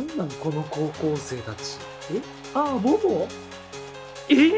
んなんこの高校生たちえああボボえー、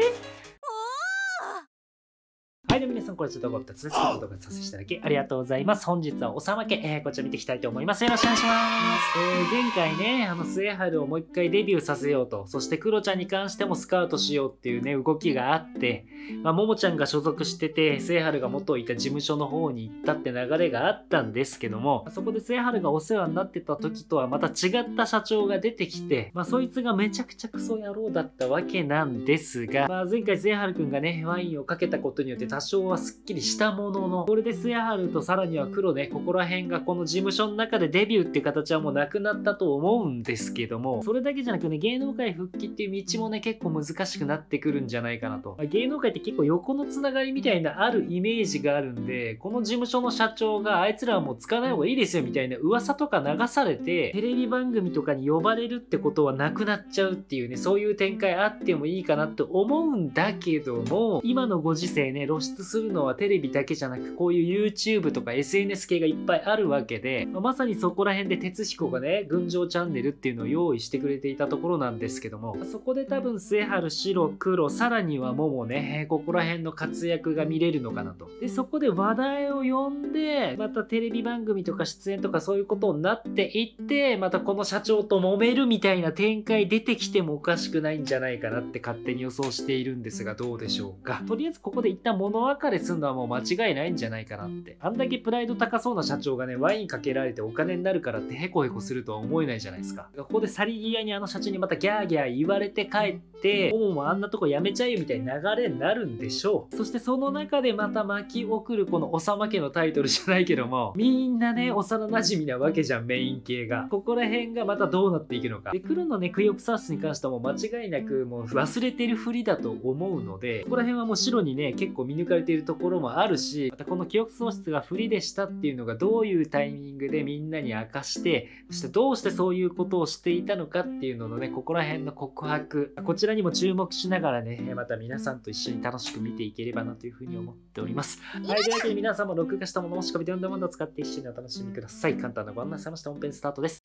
はいん、これちょっと動画2つ動画させていただきありがとうございます。本日はおさまけ、えー、こちら見ていきたいと思います。よろしくお願いします。えー、前回ね、あの、末春をもう一回デビューさせようと、そしてクロちゃんに関してもスカウトしようっていうね、動きがあって、まあ、ももちゃんが所属してて、末春が元いた事務所の方に行ったって流れがあったんですけども、そこで末春がお世話になってた時とはまた違った社長が出てきて、まあ、そいつがめちゃくちゃクソ野郎だったわけなんですが、まあ、前回末春くんがね、ワインをかけたことによって多少はすっきりしたもののこれでスヤハルとさらには黒ねここら辺がこの事務所の中でデビューって形はもうなくなったと思うんですけどもそれだけじゃなくね芸能界復帰っていう道もね結構難しくなってくるんじゃないかなと、まあ、芸能界って結構横のつながりみたいなあるイメージがあるんでこの事務所の社長があいつらはもう使わない方がいいですよみたいな噂とか流されてテレビ番組とかに呼ばれるってことはなくなっちゃうっていうねそういう展開あってもいいかなって思うんだけども今のご時世ね露出するのはテレビだけじゃなくこういう YouTube とか SNS 系がいっぱいあるわけで、まあ、まさにそこら辺で哲彦がね群青チャンネルっていうのを用意してくれていたところなんですけどもそこで多分末春白黒さらには桃ねここら辺の活躍が見れるのかなとでそこで話題を呼んでまたテレビ番組とか出演とかそういうことになっていってまたこの社長と揉めるみたいな展開出てきてもおかしくないんじゃないかなって勝手に予想しているんですがどうでしょうかとりあえずここで一旦物別れすんのはもう間違いないんじゃないかなってあんだけプライド高そうな社長がねワインかけられてお金になるからってヘコヘコするとは思えないじゃないですかここで去り際にあの社長にまたギャーギャー言われて帰ってもうもあんなとこやめちゃえよみたいな流れになるんでしょうそしてその中でまた巻き送るこの「おさま家」のタイトルじゃないけどもみんなね幼なじみなわけじゃんメイン系がここら辺がまたどうなっていくのかで黒のねクヨオクサウスに関してはもう間違いなくもう忘れてるふりだと思うのでここら辺はもう白にね結構見抜かれてるうところもあるしまたこの記憶喪失が不利でしたっていうのがどういうタイミングでみんなに明かしてそしてどうしてそういうことをしていたのかっていうののねここら辺の告白こちらにも注目しながらねまた皆さんと一緒に楽しく見ていければなというふうに思っておりますはいというわけで皆さんも録画したものもしくはビデんンドマンを使って一緒にお楽しみください簡単なご案内されました本編スタートです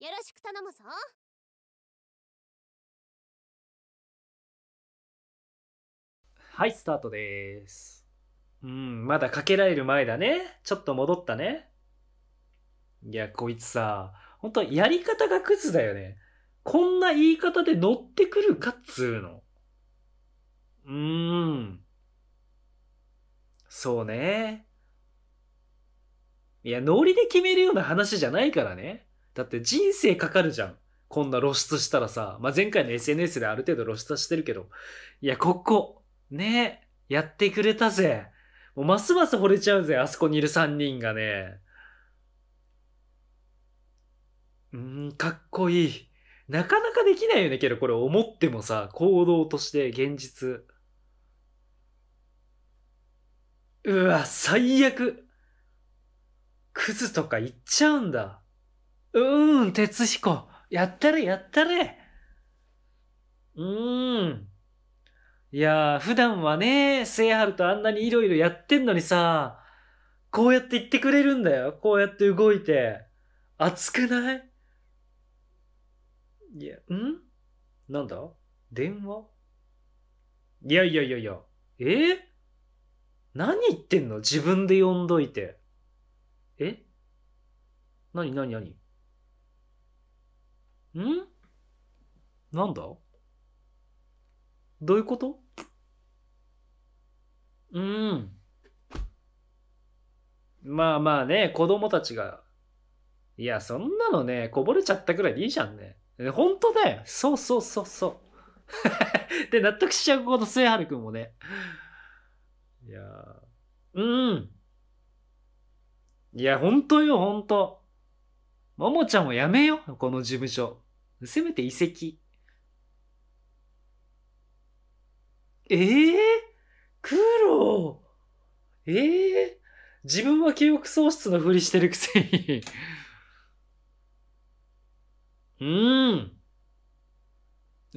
よろしく頼むぞはい、スタートです。うん、まだかけられる前だね。ちょっと戻ったね。いや、こいつさ、ほんとやり方がクズだよね。こんな言い方で乗ってくるかっつうの。うーん。そうね。いや、ノリで決めるような話じゃないからね。だって人生かかるじゃん。こんな露出したらさ、まあ、前回の SNS である程度露出してるけど。いや、ここ、ね、やってくれたぜ。もうますます惚れちゃうぜ、あそこにいる3人がね。うん、かっこいい。なかなかできないよね、けどこれ思ってもさ、行動として現実。うわ、最悪。クズとか言っちゃうんだ。うーん、哲彦。やったれ、やったれ。うーん。いやー、普段はね、聖春とあんなにいろいろやってんのにさ、こうやって言ってくれるんだよ。こうやって動いて。熱くないいや、んなんだ電話いやいやいやいや。え何言ってんの自分で呼んどいて。え何何何んなんだどういうことうん。まあまあね、子供たちが。いや、そんなのね、こぼれちゃったくらいでいいじゃんね。本当だよ。そうそうそうそう。で、納得しちゃうこと、末春くんもね。いやうん。いや、本当よ、本当ももちゃんもやめよう、この事務所。せめて移籍。ええー黒ええー、自分は記憶喪失のふりしてるくせに うーん。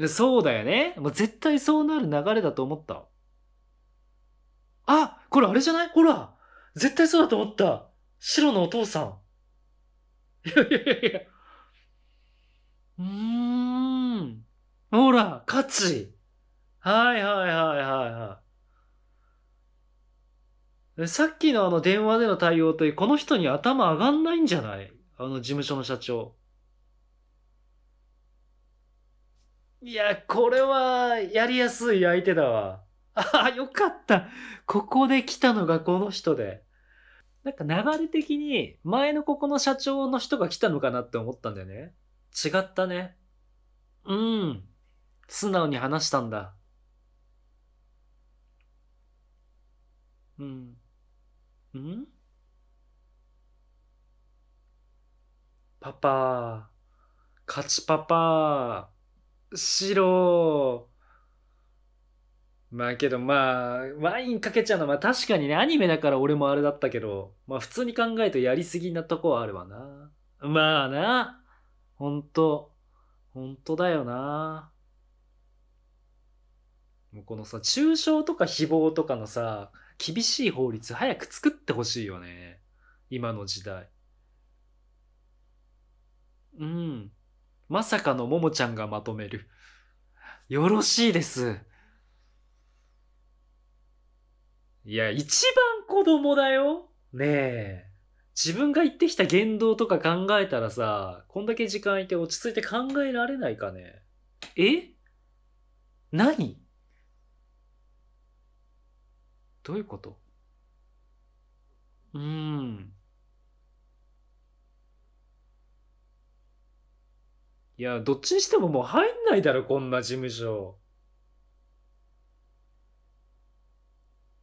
そうだよね。もう絶対そうなる流れだと思った。あこれあれじゃないほら絶対そうだと思った白のお父さん。いやいやいやいや。うーん。ほら、勝ちはいはいはいさっきのあの電話での対応いう、この人に頭上がんないんじゃないあの事務所の社長。いや、これはやりやすい相手だわ。あ あ、よかった。ここで来たのがこの人で。なんか流れ的に前のここの社長の人が来たのかなって思ったんだよね。違ったね。うん。素直に話したんだ。うん。んパパ、勝ちパパ、白。まあけどまあ、ワインかけちゃうのは確かにね、アニメだから俺もあれだったけど、まあ普通に考えるとやりすぎなとこはあるわな。まあな。ほんと、ほんとだよな。もうこのさ、抽象とか誹謗とかのさ、厳しい法律早く作ってほしいよね。今の時代。うん。まさかのももちゃんがまとめる。よろしいです。いや、一番子供だよ。ねえ。自分が言ってきた言動とか考えたらさ、こんだけ時間いて落ち着いて考えられないかね。え何どういうことうーん。いや、どっちにしてももう入んないだろ、こんな事務所。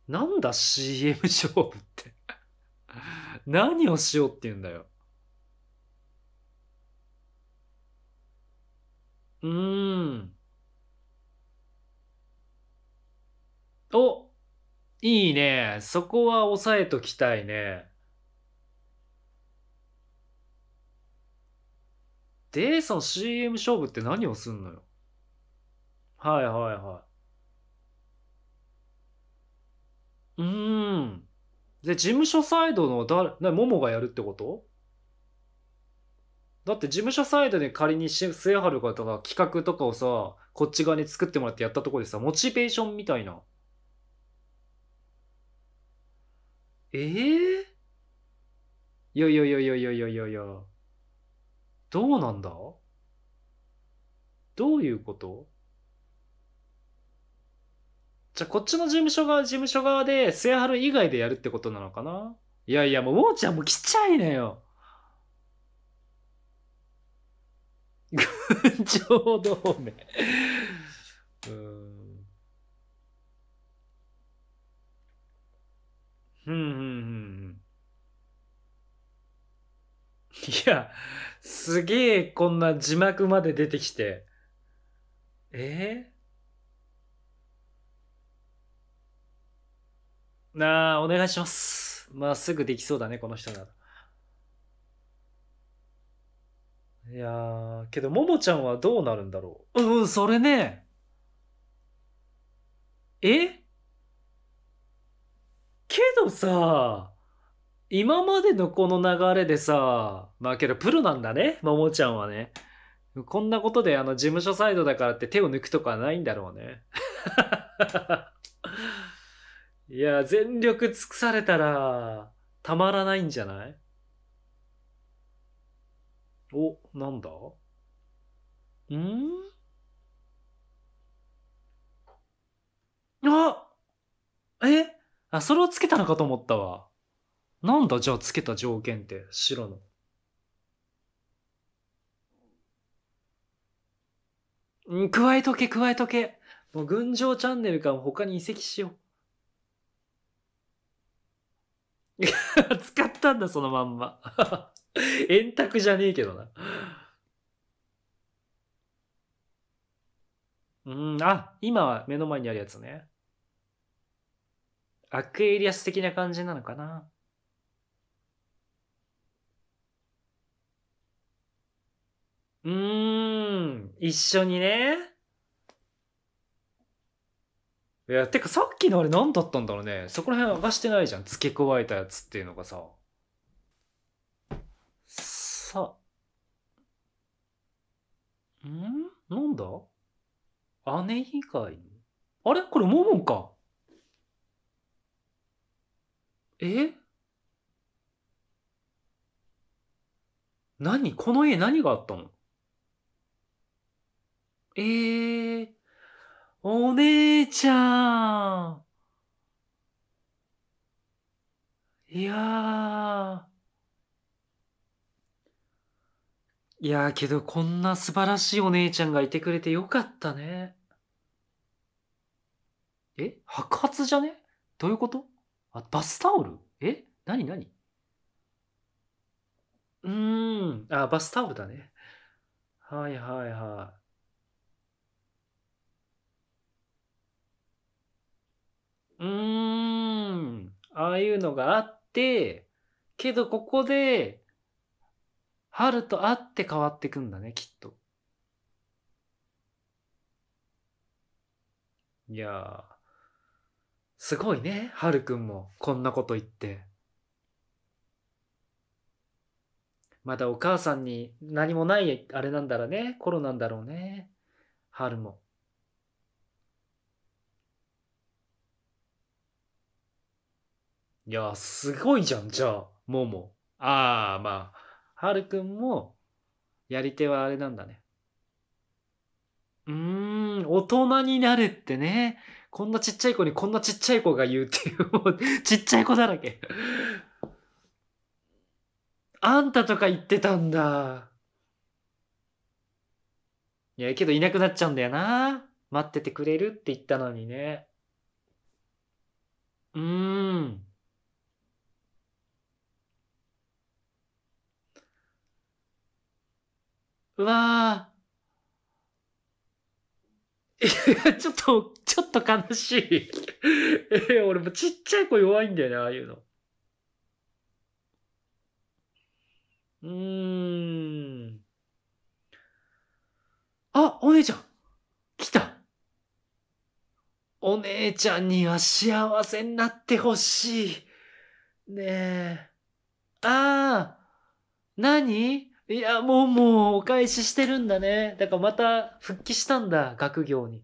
なんだ CM 勝負って 何をしようって言うんだよ。うーん。おいいね。そこは押さえときたいね。で、その CM 勝負って何をすんのよ。はいはいはい。うーん。で、事務所サイドの誰、な、ももがやるってことだって事務所サイドで仮に末春がとか企画とかをさ、こっち側に作ってもらってやったとこでさ、モチベーションみたいな。ええー、いやいやいやいや。どうなんだどういうことじゃあこっちの事務所側、事務所側で、末春以外でやるってことなのかないやいや、もう、もうちゃんも来ちゃいなよ。群青同盟いや、すげえこんな字幕まで出てきて。えー、なあ、お願いします。まあ、すぐできそうだね、この人なら。いやー、けど、ももちゃんはどうなるんだろう。うん、それね。えけどさ今までのこの流れでさ、まあけどプロなんだね、ももちゃんはね。こんなことであの事務所サイドだからって手を抜くとかないんだろうね。いや、全力尽くされたら、たまらないんじゃないお、なんだんあえあ、それをつけたのかと思ったわ。なんだじゃあつけた条件って白の。ん、加えとけ、加えとけ。もう群青チャンネルかも他に移籍しよう。使ったんだ、そのまんま。円卓じゃねえけどな。うん、あ、今は目の前にあるやつね。アクエリアス的な感じなのかな。うーん、一緒にね。いや、てかさっきのあれ何だったんだろうね。そこら辺明かしてないじゃん。付け加えたやつっていうのがさ。さ、んなんだ姉以外にあれこれモモンか。え何この家何があったのえー、お姉ちゃん。いやいやけどこんな素晴らしいお姉ちゃんがいてくれてよかったね。え白髪じゃねどういうことあ、バスタオルえなになにうーん。あ、バスタオルだね。はいはいはい。うーん。ああいうのがあって、けどここで、春と会って変わってくんだね、きっと。いやすごいね、春くんも、こんなこと言って。まだお母さんに何もないあれなんだろうね、コロなんだろうね、春も。いや、すごいじゃん、じゃあ、もも。ああ、まあ、はるくんも、やり手はあれなんだね。うーん、大人になるってね。こんなちっちゃい子にこんなちっちゃい子が言うっていう、もう、ちっちゃい子だらけ。あんたとか言ってたんだ。いや、けどいなくなっちゃうんだよな。待っててくれるって言ったのにね。うーん。うわいや、ちょっと、ちょっと悲しい。え、俺もちっちゃい子弱いんだよね、ああいうの。うーん。あ、お姉ちゃん来たお姉ちゃんには幸せになってほしい。ねえ。ああ、何いや、もうもうお返ししてるんだね。だからまた復帰したんだ、学業に。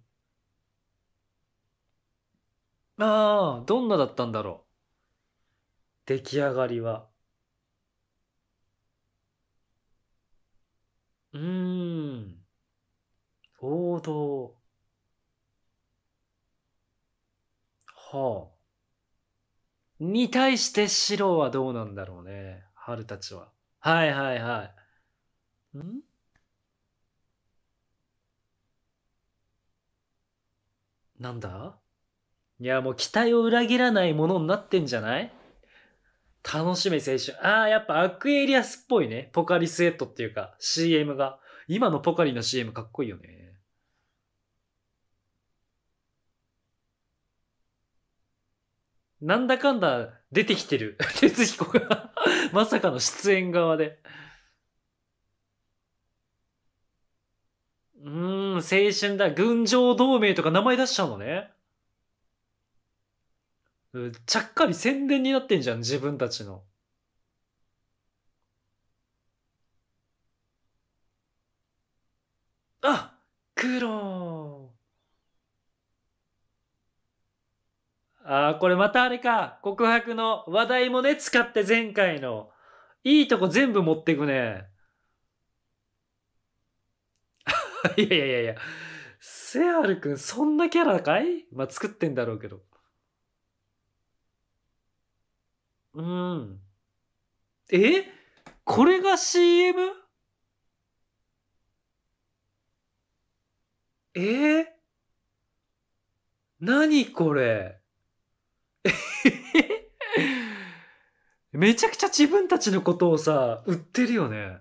ああ、どんなだったんだろう。出来上がりは。うーん。王道。はあ。に対して白はどうなんだろうね。春たちは。はいはいはい。んなんだいや、もう期待を裏切らないものになってんじゃない楽しみ青春。ああ、やっぱアクエリアスっぽいね。ポカリスエットっていうか、CM が。今のポカリの CM かっこいいよね。なんだかんだ出てきてる。哲彦がまさかの出演側でうん、青春だ。群青同盟とか名前出しちゃうのね。うちゃっかり宣伝になってんじゃん、自分たちの。あ黒あー、これまたあれか。告白の話題もね、使って前回の。いいとこ全部持ってくね。いやいやいやいや。セアルくん、そんなキャラかいまあ、作ってんだろうけど。うん。えこれが CM? えー、何これ めちゃくちゃ自分たちのことをさ、売ってるよね。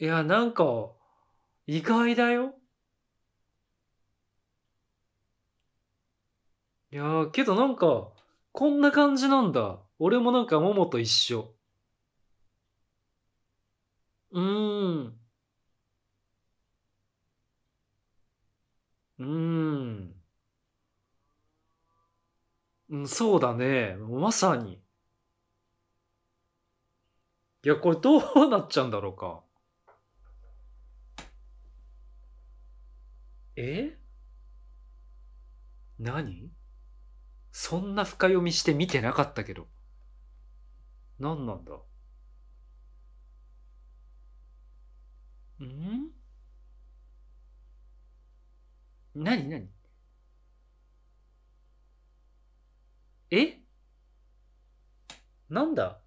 いや、なんか、意外だよ。いやけどなんか、こんな感じなんだ。俺もなんか、ももと一緒。うーん。うーん。うん、そうだね。まさに。いや、これどうなっちゃうんだろうか。え何そんな深読みして見てなかったけど。何なんだん何何えなんだ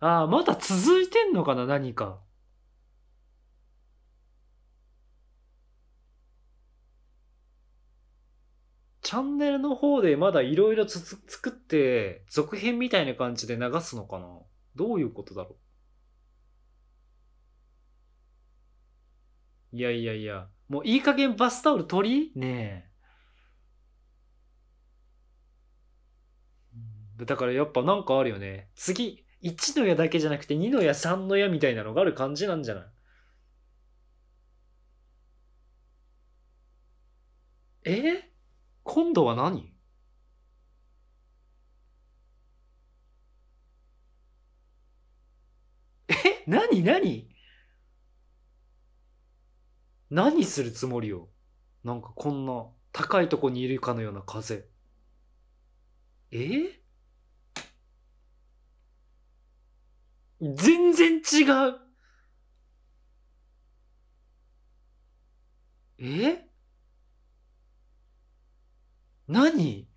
ああ、まだ続いてんのかな何か。チャンネルの方でまだいろいろ作って、続編みたいな感じで流すのかなどういうことだろういやいやいや、もういい加減バスタオル取りねえ。だからやっぱなんかあるよね。次、1の矢だけじゃなくて2の矢、3の矢みたいなのがある感じなんじゃないえ今度は何え何何何するつもりよなんかこんな高いとこにいるかのような風え全然違うえ何ん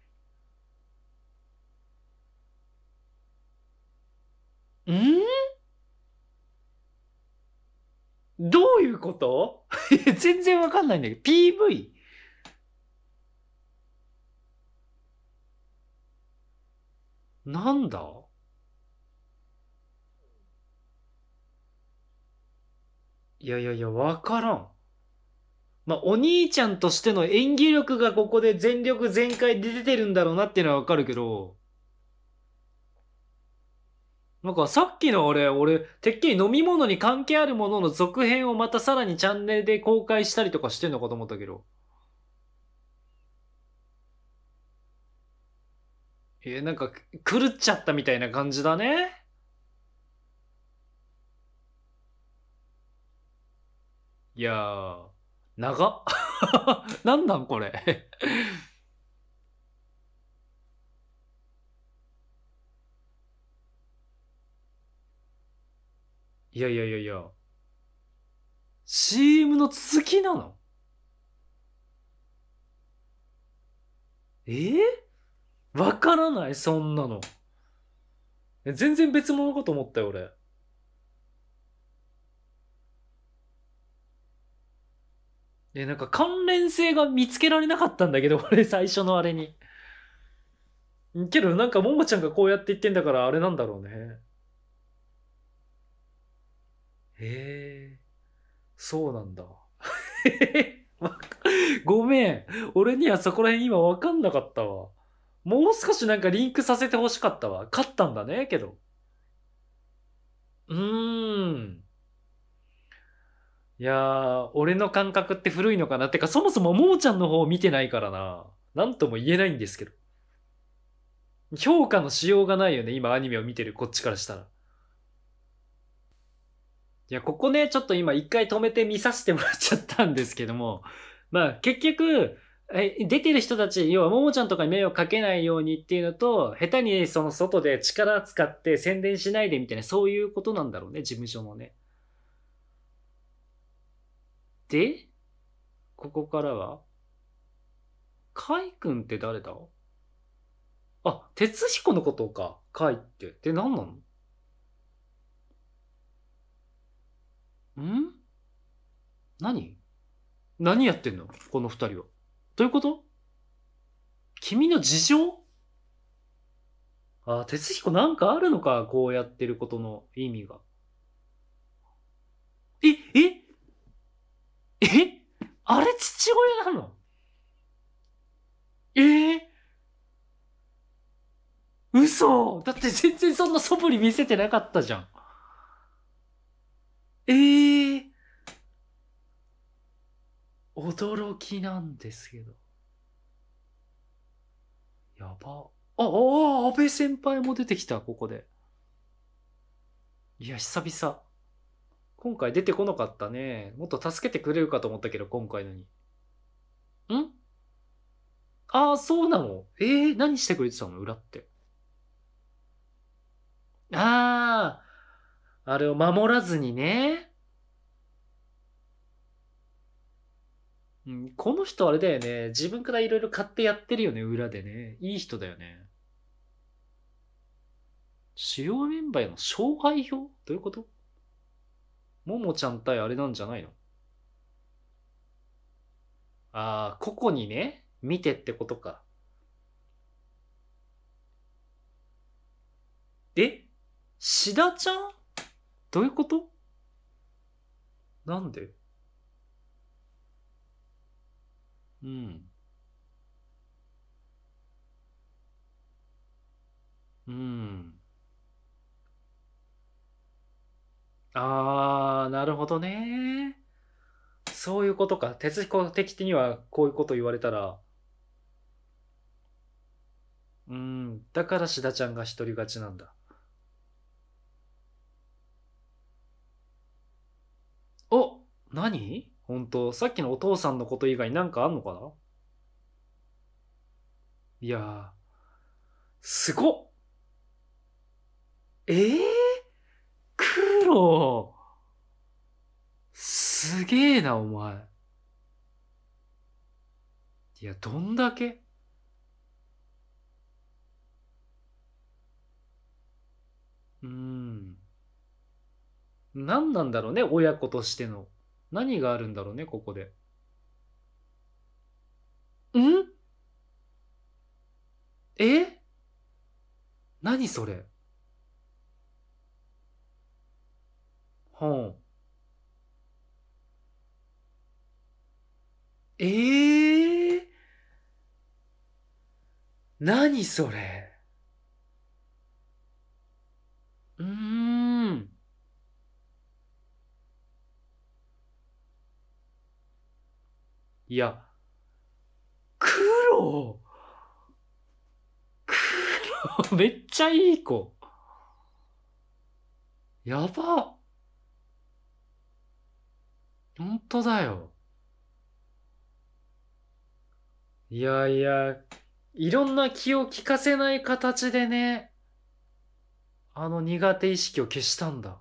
どういうこと全然わかんないんだけど、PV? なんだいやいやいや、わからん。まあ、お兄ちゃんとしての演技力がここで全力全開で出てるんだろうなっていうのはわかるけど、なんかさっきの俺、俺、てっきり飲み物に関係あるものの続編をまたさらにチャンネルで公開したりとかしてんのかと思ったけど。えなんか狂っちゃったみたいな感じだね。いやー。長っ なんなんこれ いやいやいやいや。CM の続きなのえわ、ー、からないそんなの。全然別物かと思ったよ、俺。で、なんか関連性が見つけられなかったんだけど、俺最初のあれに。けどなんかももちゃんがこうやって言ってんだからあれなんだろうね。へえ、そうなんだ。ごめん。俺にはそこら辺今わかんなかったわ。もう少しなんかリンクさせてほしかったわ。勝ったんだね、けど。うーん。いやー、俺の感覚って古いのかな。ってか、そもそもももちゃんの方を見てないからな。なんとも言えないんですけど。評価のしようがないよね。今アニメを見てるこっちからしたら。いや、ここね、ちょっと今一回止めて見させてもらっちゃったんですけども、まあ結局、え出てる人たち、要はももちゃんとかに迷惑かけないようにっていうのと、下手にその外で力使って宣伝しないでみたいな、そういうことなんだろうね、事務所もね。で、ここからは、カイ君って誰だあ、鉄彦のことか。カイって。で、何なのん何何やってんのこの二人は。どういうこと君の事情あ、鉄彦なんかあるのか、こうやってることの意味が。え、ええあれ父親なのえー、嘘だって全然そんな素振り見せてなかったじゃん。えー、驚きなんですけど。やば。あ、あ、安倍先輩も出てきた、ここで。いや、久々。今回出てこなかったね。もっと助けてくれるかと思ったけど、今回のに。んああ、そうなのええー、何してくれてたの裏って。ああ、あれを守らずにね。うん、この人あれだよね。自分からいろいろ買ってやってるよね、裏でね。いい人だよね。主要メンバーへの勝敗表どういうことももちゃん対あれなんじゃないのああ、ここにね、見てってことか。え志田ちゃんどういうことなんでうん。うん。ああ、なるほどね。そういうことか。哲彦的にはこういうこと言われたら、うん、だから志田ちゃんが一人勝ちなんだ。お何本当さっきのお父さんのこと以外なんかあんのかないやすごっええーすげえな、お前。いや、どんだけうん。何なんだろうね、親子としての。何があるんだろうね、ここで。んえ何それはあええー、何それうーん。いや、黒黒 めっちゃいい子。やば。ほんとだよ。いやいや、いろんな気を利かせない形でね、あの苦手意識を消したんだ。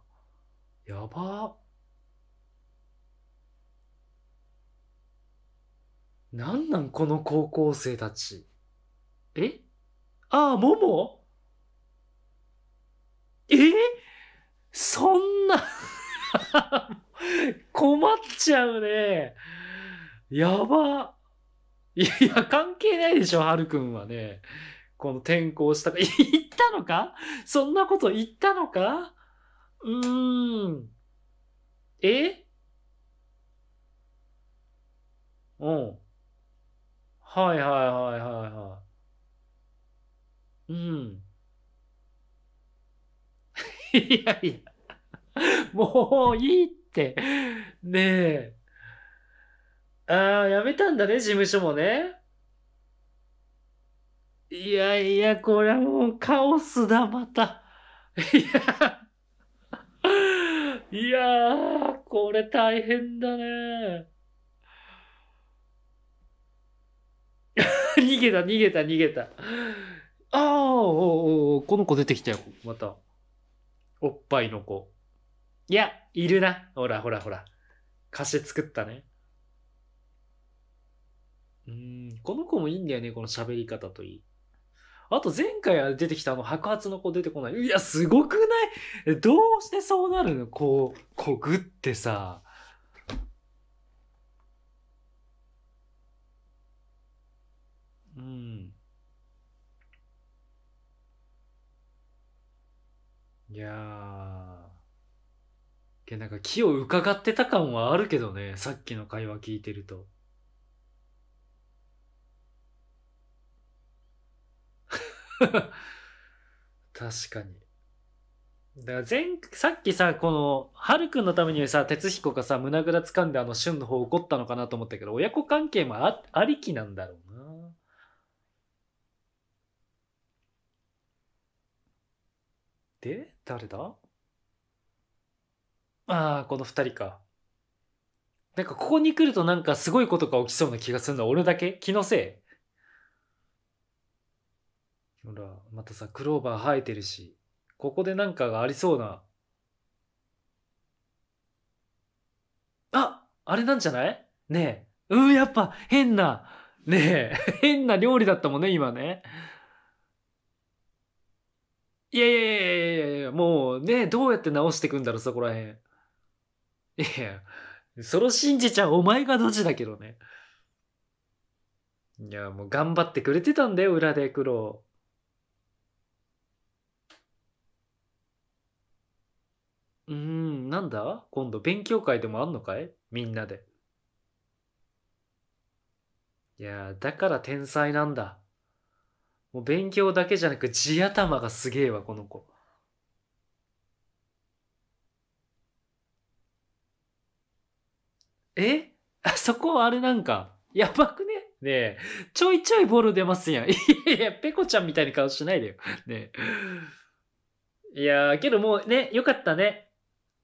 やば。なんなんこの高校生たち。えああ、ももえそんな 困っちゃうね。やば。いや、関係ないでしょ、はるくんはね。この転校したか、言ったのかそんなこと言ったのかうーん。えうん。はいはいはいはいはい。うん。いやいや、もういいって。ねえ。ああ、やめたんだね、事務所もね。いやいや、これはもうカオスだ、また。いや、いやー、これ大変だね。逃げた、逃げた、逃げた。ああ、おおこの子出てきたよ、また。おっぱいの子。いや、いるな。ほらほらほら。歌詞作ったね。うん、この子もいいんだよね、この喋り方といい。あと前回出てきたあの白髪の子出てこない。いや、すごくないどうしてそうなるのこう、こぐってさ。うん。いやー。いやなんか気を伺ってた感はあるけどね、さっきの会話聞いてると。確かに。だから前、さっきさ、この、ハルくんのためにさ、哲彦がさ、胸ぐら掴んであの、旬の方怒ったのかなと思ったけど、親子関係もあありきなんだろうな。で、誰だああ、この二人か。なんかここに来るとなんかすごいことが起きそうな気がするのは俺だけ気のせいほら、またさ、クローバー生えてるし、ここでなんかがありそうな。ああれなんじゃないねえ。うん、やっぱ変な、ねえ、変な料理だったもんね、今ね。いやいやいやいやいやいや、もうね、どうやって直していくんだろう、そこらへん。いや、その信じちゃうお前がドちだけどね。いや、もう頑張ってくれてたんだよ、裏で苦労。うん、なんだ今度勉強会でもあんのかいみんなで。いやだから天才なんだ。もう勉強だけじゃなく地頭がすげえわ、この子。えあ そこあれなんか、やばくねねえ、ちょいちょいボール出ますやん。いやいや、ペコちゃんみたいな顔しないでよ。ねえ。いやー、けどもうね、よかったね。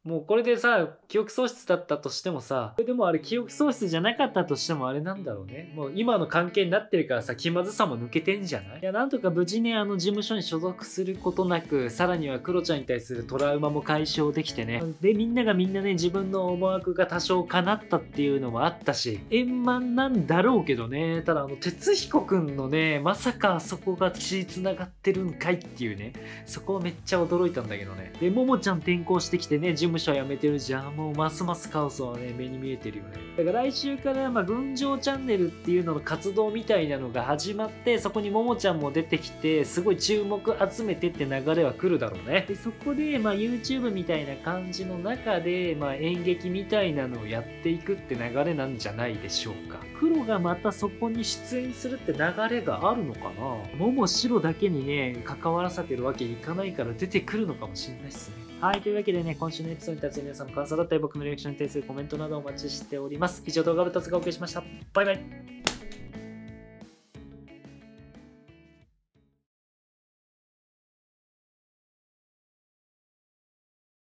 もうこれでさ記憶喪失だったとしてもされでもあれ記憶喪失じゃなかったとしてもあれなんだろうねもう今の関係になってるからさ気まずさも抜けてんじゃないいやなんとか無事ねあの事務所に所属することなくさらにはクロちゃんに対するトラウマも解消できてねでみんながみんなね自分の思惑が多少叶ったっていうのもあったし円満なんだろうけどねただあの哲彦くんのねまさかあそこが血繋がってるんかいっていうねそこめっちゃ驚いたんだけどねでももちゃん転校してきてね事務所辞めてるじゃんもうますますカオスはね目に見えてるよねだから来週からまあ群青チャンネルっていうのの活動みたいなのが始まってそこにももちゃんも出てきてすごい注目集めてって流れは来るだろうねでそこでまあ YouTube みたいな感じの中でまあ演劇みたいなのをやっていくって流れなんじゃないでしょうか黒がまたそこに出演するって流れがあるのかなもも白だけにね関わらせてるわけいかないから出てくるのかもしれないっすねはい、というわけでね、今週のエピソードに対する皆さんの感想だったり、僕のリアクションに対するコメントなどお待ちしております。以上、動画部達がお送りしました。バイバイ